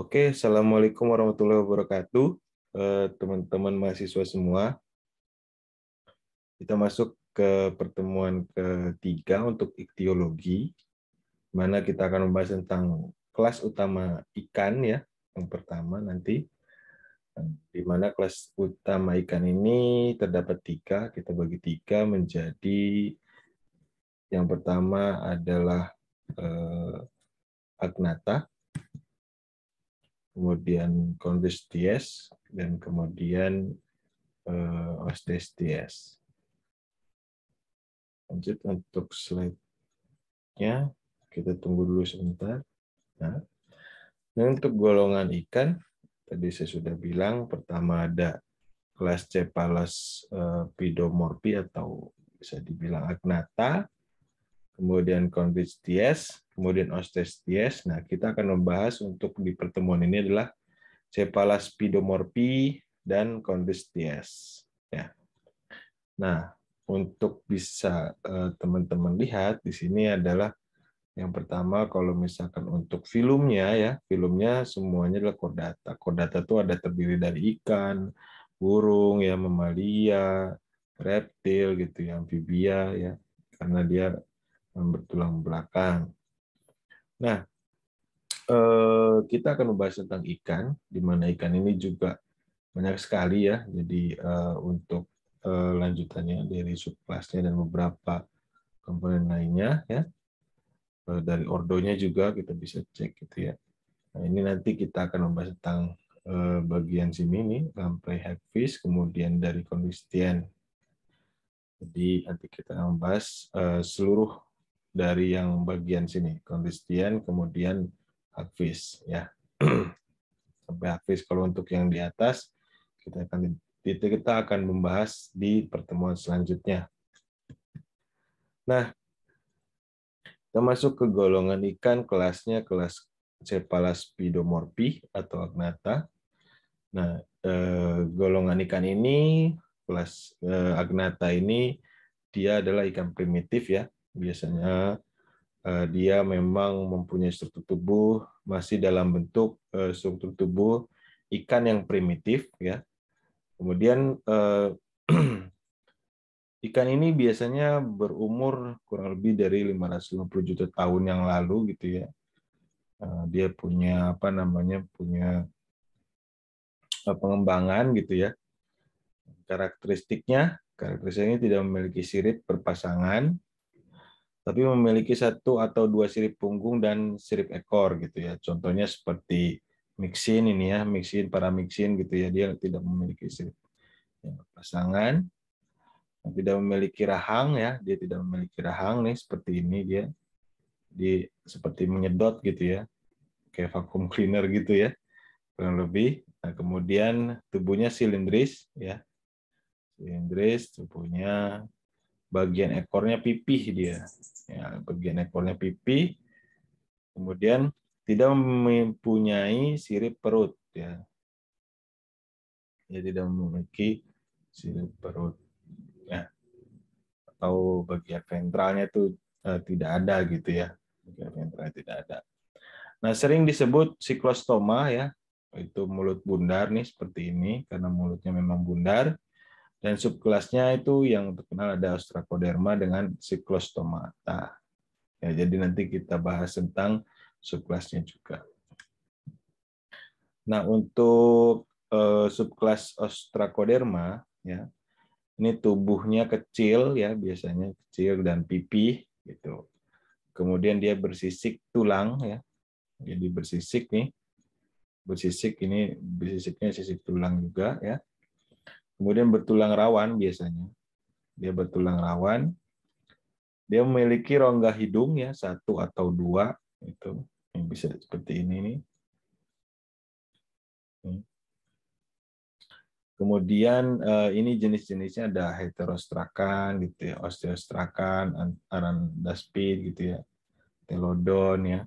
Oke, Assalamualaikum warahmatullahi wabarakatuh, eh, teman-teman mahasiswa semua. Kita masuk ke pertemuan ketiga untuk iktiologi, mana kita akan membahas tentang kelas utama ikan ya, yang pertama nanti. Di mana kelas utama ikan ini terdapat tiga, kita bagi tiga menjadi yang pertama adalah eh, agnata, kemudian convex TS, dan kemudian uh, eh, ostes Lanjut untuk slide-nya, kita tunggu dulu sebentar. Nah, untuk golongan ikan, tadi saya sudah bilang, pertama ada kelas Cephalus eh, pidomorphi atau bisa dibilang agnata, kemudian convicties, kemudian ostesties. Nah, kita akan membahas untuk di pertemuan ini adalah cephalaspidomorphy dan convicties. Ya. Nah, untuk bisa eh, teman-teman lihat di sini adalah yang pertama kalau misalkan untuk filmnya ya, filmnya semuanya adalah kordata kordata itu ada terdiri dari ikan, burung ya, mamalia, reptil gitu ya, amfibia ya. Karena dia bertulang belakang. Nah, eh, kita akan membahas tentang ikan, di mana ikan ini juga banyak sekali ya. Jadi eh, untuk eh, lanjutannya dari subclassnya dan beberapa komponen lainnya ya. Dari ordonya juga kita bisa cek gitu ya. Nah, ini nanti kita akan membahas tentang bagian sini nih, sampai headfish, kemudian dari kondisian. Jadi nanti kita akan membahas seluruh dari yang bagian sini, kondisian, kemudian Hafiz ya. Sampai Hafiz kalau untuk yang di atas kita akan itu kita akan membahas di pertemuan selanjutnya. Nah, kita masuk ke golongan ikan kelasnya kelas Cephalaspidomorphi atau Agnata. Nah, eh, golongan ikan ini kelas eh, Agnata ini dia adalah ikan primitif ya, biasanya uh, dia memang mempunyai struktur tubuh masih dalam bentuk uh, struktur tubuh ikan yang primitif ya kemudian uh, ikan ini biasanya berumur kurang lebih dari 550 juta tahun yang lalu gitu ya uh, dia punya apa namanya punya uh, pengembangan gitu ya karakteristiknya karakteristiknya tidak memiliki sirip berpasangan tapi memiliki satu atau dua sirip punggung dan sirip ekor gitu ya. Contohnya seperti mixin ini ya, mixin para mixin gitu ya, dia tidak memiliki sirip ya, pasangan, tidak memiliki rahang ya, dia tidak memiliki rahang nih seperti ini dia di seperti menyedot gitu ya, kayak vacuum cleaner gitu ya kurang lebih. Nah, kemudian tubuhnya silindris ya, silindris tubuhnya bagian ekornya pipih dia. Ya, bagian ekornya pipih. Kemudian tidak mempunyai sirip perut ya. Dia tidak memiliki sirip perut. Ya. Atau bagian ventralnya itu eh, tidak ada gitu ya. Bagian ventralnya tidak ada. Nah, sering disebut siklostoma ya. Itu mulut bundar nih seperti ini karena mulutnya memang bundar dan subkelasnya itu yang terkenal ada Ostracoderma dengan Cyclostomata. Ya, jadi nanti kita bahas tentang subkelasnya juga. Nah, untuk uh, subkelas Ostracoderma ya. Ini tubuhnya kecil ya, biasanya kecil dan pipih gitu. Kemudian dia bersisik tulang ya. Jadi bersisik nih. Bersisik ini bersisiknya sisik tulang juga ya. Kemudian bertulang rawan biasanya. Dia bertulang rawan. Dia memiliki rongga hidung ya satu atau dua itu yang bisa seperti ini nih. Hmm. Kemudian eh, ini jenis-jenisnya ada heterostrakan gitu ya, osteostrakan, arandaspid gitu ya, telodon ya,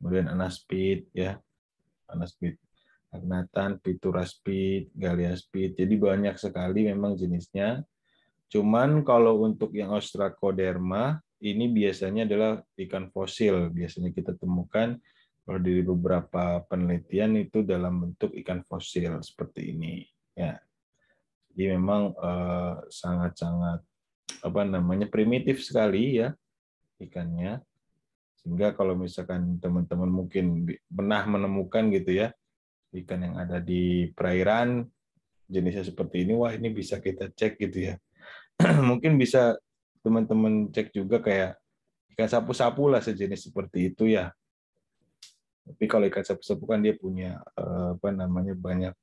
kemudian anaspid ya, anaspid Agnatan, Pituraspid, Speed. Jadi banyak sekali memang jenisnya. Cuman kalau untuk yang Ostracoderma ini biasanya adalah ikan fosil. Biasanya kita temukan kalau di beberapa penelitian itu dalam bentuk ikan fosil seperti ini. Ya. Jadi memang eh, sangat-sangat eh, apa namanya primitif sekali ya ikannya. Sehingga kalau misalkan teman-teman mungkin pernah menemukan gitu ya ikan yang ada di perairan jenisnya seperti ini wah ini bisa kita cek gitu ya mungkin bisa teman-teman cek juga kayak ikan sapu-sapu lah sejenis seperti itu ya tapi kalau ikan sapu-sapu kan dia punya eh, apa namanya banyak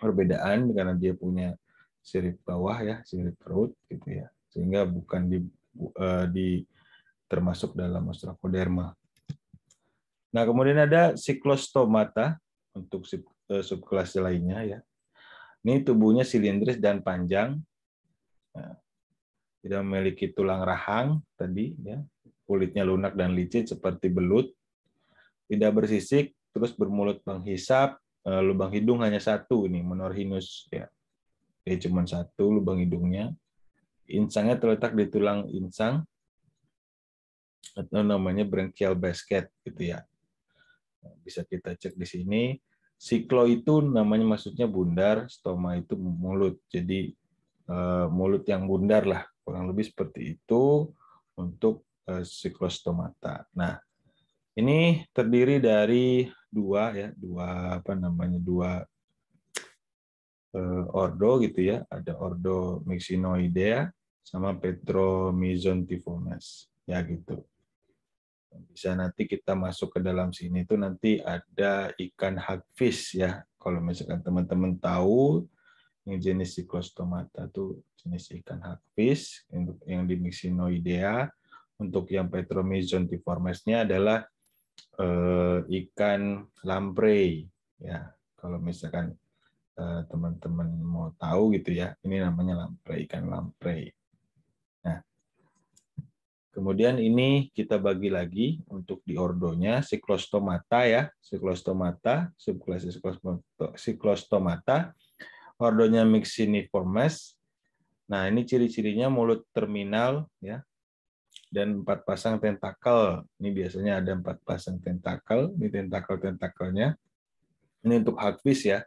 perbedaan karena dia punya sirip bawah ya sirip perut gitu ya sehingga bukan di eh, di termasuk dalam Ostracoderma. Nah, kemudian ada siklostomata untuk sub, eh, subkelas lainnya ya. Ini tubuhnya silindris dan panjang. Nah, tidak memiliki tulang rahang tadi ya. Kulitnya lunak dan licin seperti belut. Tidak bersisik, terus bermulut penghisap. Eh, lubang hidung hanya satu ini, menorhinus ya. Dia cuma satu lubang hidungnya. Insangnya terletak di tulang insang atau namanya branchial basket gitu ya bisa kita cek di sini. Siklo itu namanya maksudnya bundar, stoma itu mulut. Jadi eh, mulut yang bundar lah, kurang lebih seperti itu untuk eh, siklostomata. Nah, ini terdiri dari dua ya, dua apa namanya dua eh, ordo gitu ya, ada ordo Myxinoidea sama Petromyzontiformes ya gitu bisa nanti kita masuk ke dalam sini itu nanti ada ikan hagfish ya kalau misalkan teman-teman tahu yang jenis siklostomata itu jenis ikan hagfish untuk yang di mixinoidea untuk yang Petromyzontiformesnya adalah eh, ikan lamprey ya kalau misalkan eh, teman-teman eh, mau tahu gitu ya ini namanya lamprey ikan lamprey Kemudian ini kita bagi lagi untuk di ordonya siklostomata ya, siklostomata, subkelas siklostomata, ordonya myxiniformes. Nah, ini ciri-cirinya mulut terminal ya. Dan empat pasang tentakel. Ini biasanya ada empat pasang tentakel, ini tentakel-tentakelnya. Ini untuk hagfish ya.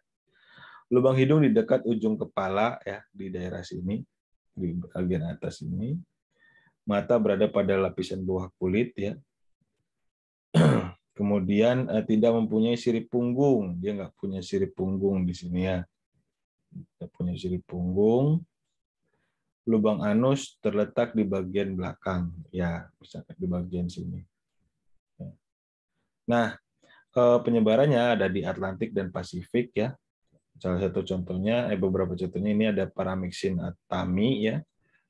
Lubang hidung di dekat ujung kepala ya, di daerah sini, di bagian atas ini mata berada pada lapisan bawah kulit ya. Kemudian eh, tidak mempunyai sirip punggung, dia nggak punya sirip punggung di sini ya. Tidak punya sirip punggung. Lubang anus terletak di bagian belakang, ya, misalkan di bagian sini. Ya. Nah, eh, penyebarannya ada di Atlantik dan Pasifik ya. Salah satu contohnya, eh beberapa contohnya ini ada Paramyxin atami ya,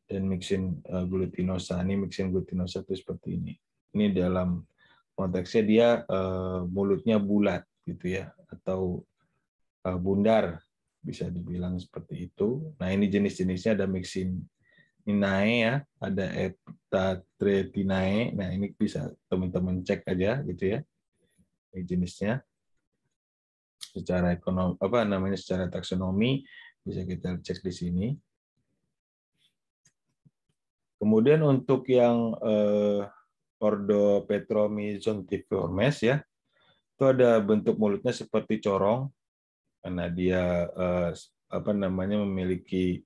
dan mixin eh, glutinosa. Ini mixin glutinosa itu seperti ini. Ini dalam konteksnya dia eh, mulutnya bulat gitu ya atau eh, bundar bisa dibilang seperti itu. Nah, ini jenis-jenisnya ada mixin inae ya, ada etatretinae. Nah, ini bisa teman-teman cek aja gitu ya. Ini jenisnya secara ekonomi apa namanya secara taksonomi bisa kita cek di sini. Kemudian untuk yang eh, Ordo Petromizontiformes ya, itu ada bentuk mulutnya seperti corong karena dia eh, apa namanya memiliki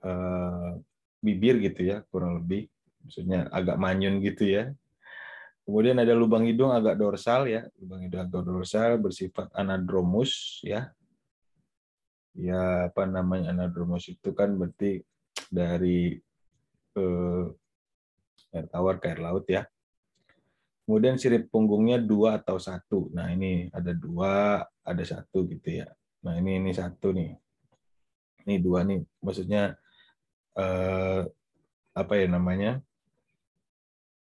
eh, bibir gitu ya kurang lebih, maksudnya agak manyun gitu ya. Kemudian ada lubang hidung agak dorsal ya, lubang hidung agak dorsal bersifat anadromus ya. Ya apa namanya anadromus itu kan berarti dari eh, air tawar ke air laut ya. Kemudian sirip punggungnya dua atau satu. Nah ini ada dua, ada satu gitu ya. Nah ini ini satu nih. Ini dua nih. Maksudnya eh, apa ya namanya?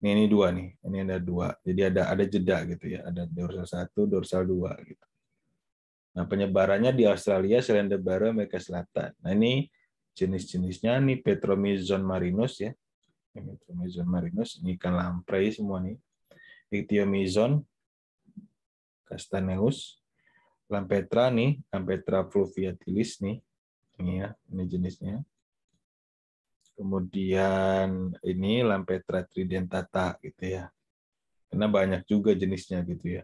Ini, ini dua nih. Ini ada dua. Jadi ada ada jeda gitu ya. Ada dorsal satu, dorsal dua gitu. Nah penyebarannya di Australia, Selandia Baru, Amerika Selatan. Nah ini jenis-jenisnya nih Petromizon marinus ya. Petromizon marinus ini ikan lamprey semua nih. ichthyomyzon castaneus, lampetra nih, lampetra fluviatilis nih. Ini ya, ini jenisnya. Kemudian ini lampetra tridentata gitu ya. Karena banyak juga jenisnya gitu ya.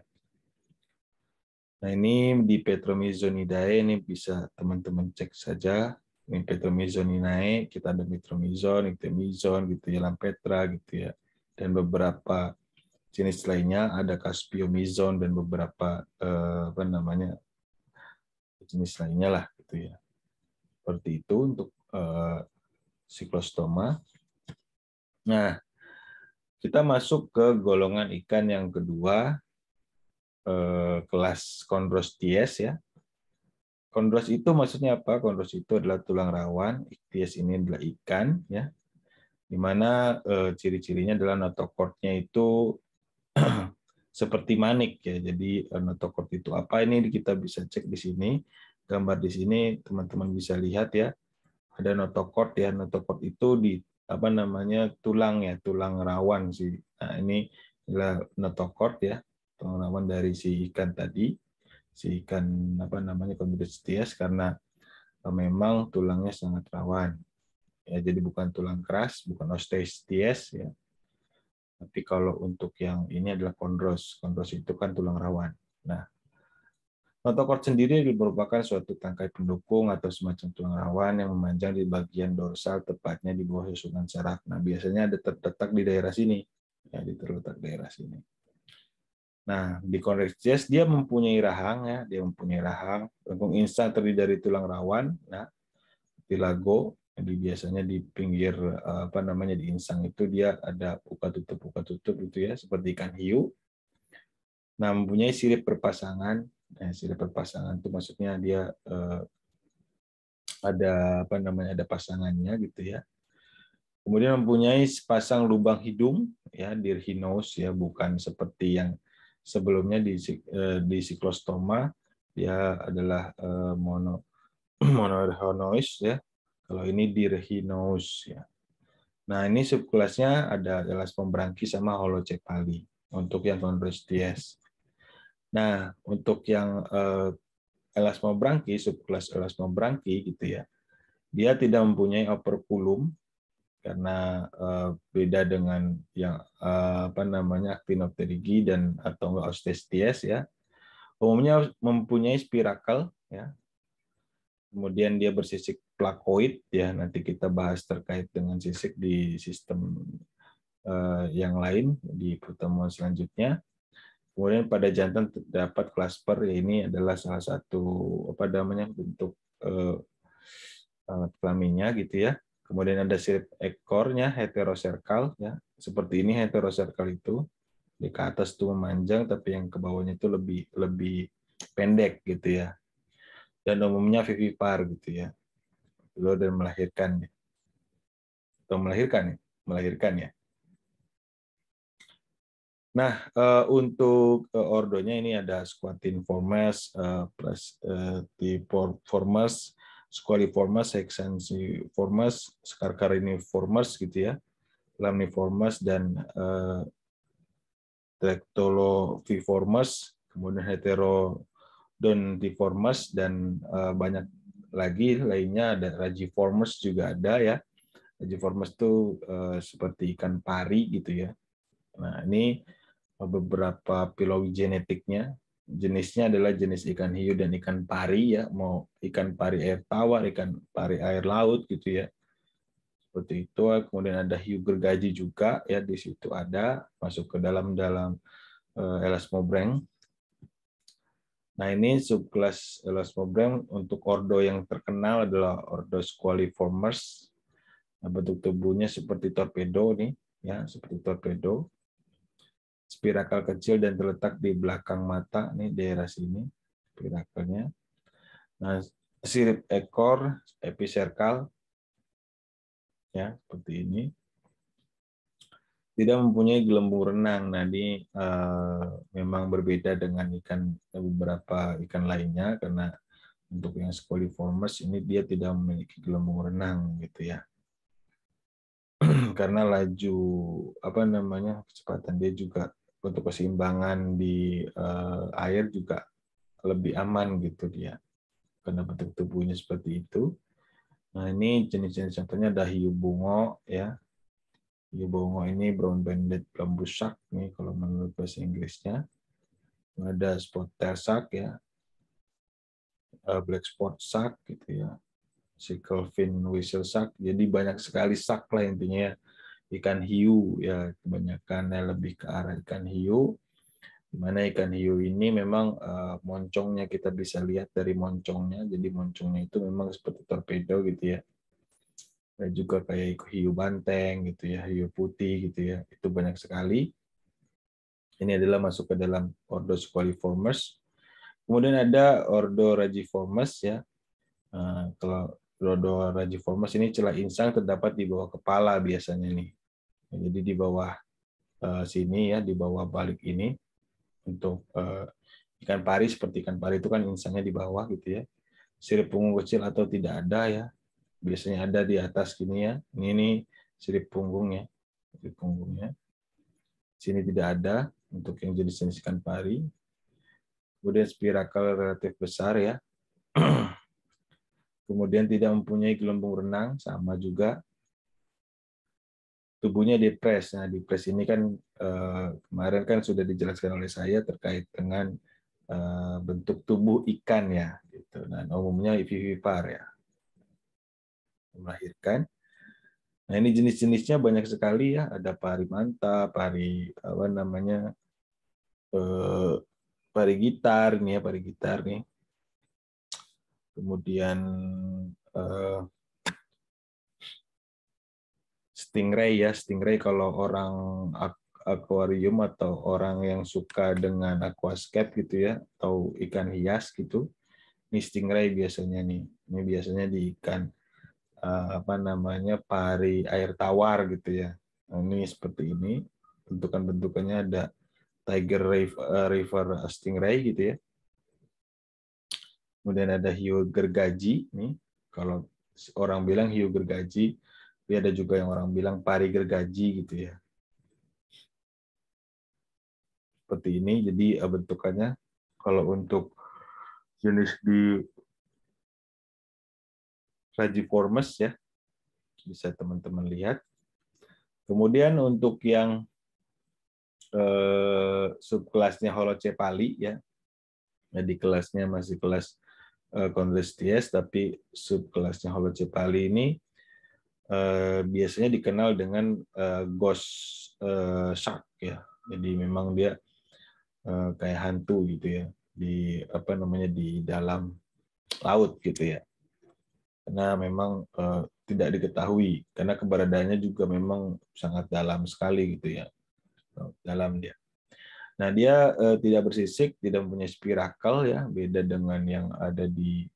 Nah ini di Petromizonidae ini bisa teman-teman cek saja Metromizon ini naik, kita ada metromizon, ectomizon, gitu ya, lampetra, gitu ya. Dan beberapa jenis lainnya ada caspiomizon dan beberapa eh, apa namanya jenis lainnya lah gitu ya. Seperti itu untuk eh, siklostoma. Nah, kita masuk ke golongan ikan yang kedua eh, kelas chondrosties ya Kondros itu maksudnya apa? Kondros itu adalah tulang rawan, ikhtias ini adalah ikan, ya. Di mana eh, ciri-cirinya adalah notokortnya itu seperti manik ya. Jadi eh, notokort itu apa? Ini kita bisa cek di sini. Gambar di sini teman-teman bisa lihat ya. Ada notokort ya. Notokort itu di apa namanya tulang ya, tulang rawan sih. Nah, ini adalah notokort ya, tulang rawan dari si ikan tadi si ikan apa namanya setias karena eh, memang tulangnya sangat rawan. Ya, jadi bukan tulang keras, bukan osteistees ya. Tapi kalau untuk yang ini adalah kondros. Kondros itu kan tulang rawan. Nah, Notokort sendiri merupakan suatu tangkai pendukung atau semacam tulang rawan yang memanjang di bagian dorsal, tepatnya di bawah susunan saraf Nah, biasanya ada terletak di daerah sini. Ya, di terletak daerah sini. Nah, di Convex Jazz dia mempunyai rahang ya, dia mempunyai rahang. Lengkung instan terdiri dari tulang rawan, nah, ya, pilago. Jadi biasanya di pinggir eh, apa namanya di insang itu dia ada buka tutup buka tutup gitu ya, seperti ikan hiu. Nah, mempunyai sirip perpasangan. Nah, sirip perpasangan itu maksudnya dia eh, ada apa namanya ada pasangannya gitu ya. Kemudian mempunyai sepasang lubang hidung ya, dirhinos ya, bukan seperti yang sebelumnya di, eh, di siklostoma dia adalah eh, mono monohonois ya. Kalau ini dirhinous ya. Nah, ini subkelasnya ada jelas pemberangki sama holocepali untuk yang convresties. Nah, untuk yang eh, elasmobranki, subkelas elasmobranki gitu ya. Dia tidak mempunyai operculum karena uh, beda dengan yang uh, apa namanya aktinopterigi dan atau enggak ya. Umumnya mempunyai spirakel ya. Kemudian dia bersisik plakoid ya. Nanti kita bahas terkait dengan sisik di sistem uh, yang lain di pertemuan selanjutnya. Kemudian pada jantan terdapat klasper ya ini adalah salah satu apa namanya bentuk uh, kelaminnya gitu ya. Kemudian ada sirip ekornya heterosirkal ya. Seperti ini heterosirkal itu di ke atas itu memanjang tapi yang ke bawahnya itu lebih lebih pendek gitu ya. Dan umumnya vivipar gitu ya. Telur dan melahirkan atau melahirkan ya, melahirkan ya. Nah, eh, untuk eh, ordonya ini ada squatin formes, plus tipe formes, Squaliformes, Hexansiformes, Scarcariniformes gitu ya, Lamniformes dan uh, eh, Trectoloviformes, kemudian Heterodontiformes dan uh, banyak lagi lainnya ada Rajiformas juga ada ya. Rajiformas itu uh, seperti ikan pari gitu ya. Nah, ini beberapa filogenetiknya. genetiknya jenisnya adalah jenis ikan hiu dan ikan pari ya mau ikan pari air tawar ikan pari air laut gitu ya seperti itu kemudian ada hiu gergaji juga ya di situ ada masuk ke dalam dalam eh, elasmobranch nah ini subkelas elasmobranch untuk ordo yang terkenal adalah ordo squaliformers nah, bentuk tubuhnya seperti torpedo nih ya seperti torpedo Spirakal kecil dan terletak di belakang mata, nih daerah sini, spirakalnya. Nah, sirip ekor, episerkal, ya seperti ini. Tidak mempunyai gelembung renang. Nah, ini eh, memang berbeda dengan ikan beberapa ikan lainnya karena untuk yang scoliformes ini dia tidak memiliki gelembung renang gitu ya. karena laju apa namanya kecepatan dia juga untuk keseimbangan di uh, air juga lebih aman gitu dia karena bentuk tubuhnya seperti itu. Nah ini jenis-jenis contohnya ada hiu bungo ya. Hiu bungo ini brown banded lembusak nih kalau menurut bahasa Inggrisnya. Ada spot tersak ya, eh, black spot sak gitu ya si Kelvin whistle shark. Jadi banyak sekali shark lah intinya ya. Ikan hiu ya kebanyakan ya, lebih ke arah ikan hiu. Dimana ikan hiu ini memang uh, moncongnya kita bisa lihat dari moncongnya. Jadi moncongnya itu memang seperti torpedo gitu ya. Dan juga kayak hiu banteng gitu ya, hiu putih gitu ya. Itu banyak sekali. Ini adalah masuk ke dalam ordo squaliformes. Kemudian ada ordo rajiformes ya. Eh, kalau Rhodora rajiformes ini celah insang terdapat di bawah kepala biasanya nih. Ya, jadi di bawah uh, sini ya, di bawah balik ini untuk uh, ikan pari seperti ikan pari itu kan insangnya di bawah gitu ya. Sirip punggung kecil atau tidak ada ya. Biasanya ada di atas gini ya. Ini, ini sirip punggungnya. Sirip punggungnya. Sini tidak ada untuk yang jenis jenis ikan pari. Kemudian spirakel relatif besar ya kemudian tidak mempunyai gelembung renang sama juga tubuhnya depres. Nah, depres ini kan eh, kemarin kan sudah dijelaskan oleh saya terkait dengan eh, bentuk tubuh ikan ya, gitu. Nah, umumnya vivipar ya, melahirkan. Nah, ini jenis-jenisnya banyak sekali ya. Ada pari manta, pari apa namanya, eh, pari gitar nih ya, pari gitar nih kemudian uh, stingray ya stingray kalau orang akuarium atau orang yang suka dengan aquascape gitu ya atau ikan hias gitu ini stingray biasanya nih ini biasanya di ikan eh, apa namanya pari air tawar gitu ya nah, ini seperti ini bentukan bentukannya ada tiger river, eh, river stingray gitu ya Kemudian ada hiu gergaji nih. Kalau orang bilang hiu gergaji, tapi ada juga yang orang bilang pari gergaji gitu ya. Seperti ini jadi eh, bentukannya kalau untuk jenis di Rajiformes ya bisa teman-teman lihat. Kemudian untuk yang eh, subkelasnya Holocepali ya, nah, di kelasnya masih kelas Condylus eh, tapi subkelasnya Holocetali ini eh, biasanya dikenal dengan eh, ghost shark ya. Jadi memang dia kayak hantu gitu ya di apa namanya di dalam laut gitu ya. Karena memang tidak diketahui karena keberadaannya juga memang sangat dalam sekali gitu ya. Dalam dia. Nah, dia eh, tidak bersisik, tidak punya spiracle ya, beda dengan yang ada di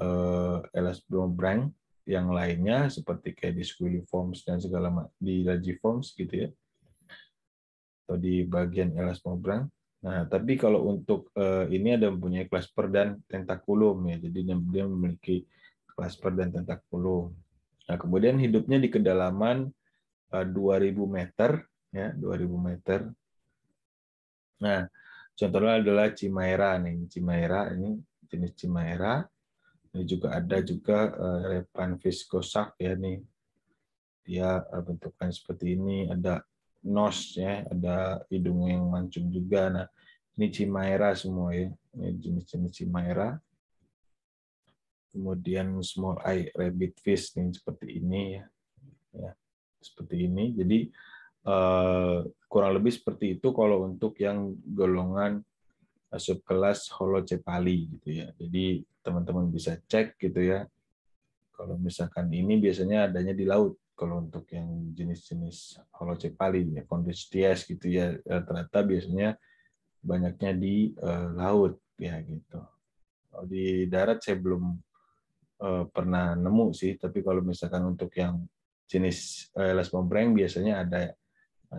eh, LS Brombrang yang lainnya seperti kayak di squilliforms dan segala di lagiforms gitu ya. Atau di bagian LS Brombrang. Nah, tapi kalau untuk eh, ini ada mempunyai clasper dan tentakulum ya. Jadi dia memiliki clasper dan tentakulum. Nah, kemudian hidupnya di kedalaman eh, 2000 meter ya, 2000 meter Nah, contohnya adalah cimaira nih, cimaira ini jenis cimaira Ini juga ada juga repan eh, viskosak ya nih. Dia eh, bentukan seperti ini, ada nos ya, ada hidung yang mancung juga. Nah, ini cimaira semua ya. Ini jenis-jenis Cimaera. Kemudian small eye rabbit fish nih seperti ini ya. ya seperti ini. Jadi Eh, kurang lebih seperti itu kalau untuk yang golongan eh, subkelas holocepali gitu ya. Jadi teman-teman bisa cek gitu ya. Kalau misalkan ini biasanya adanya di laut. Kalau untuk yang jenis-jenis holocepali ya, kondisities gitu ya, ternyata biasanya banyaknya di eh, laut ya gitu. Kalau di darat saya belum pernah nemu sih, tapi kalau misalkan untuk yang jenis uh, biasanya ada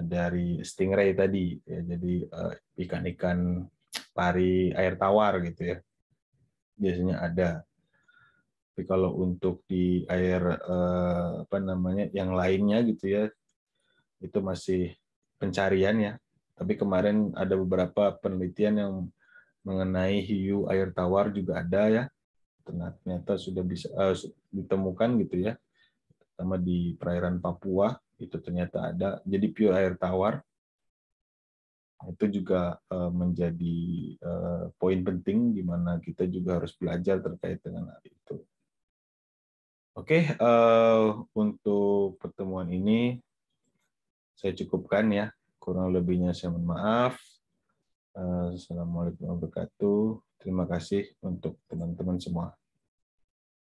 dari stingray tadi ya jadi eh, ikan-ikan pari air tawar gitu ya biasanya ada tapi kalau untuk di air eh, apa namanya yang lainnya gitu ya itu masih pencarian ya tapi kemarin ada beberapa penelitian yang mengenai hiu air tawar juga ada ya ternyata sudah bisa uh, ditemukan gitu ya terutama di perairan Papua itu ternyata ada. Jadi pure air tawar itu juga eh, menjadi eh, poin penting di mana kita juga harus belajar terkait dengan hal itu. Oke, eh, untuk pertemuan ini saya cukupkan ya. Kurang lebihnya saya mohon maaf. Assalamualaikum warahmatullahi wabarakatuh. Terima kasih untuk teman-teman semua.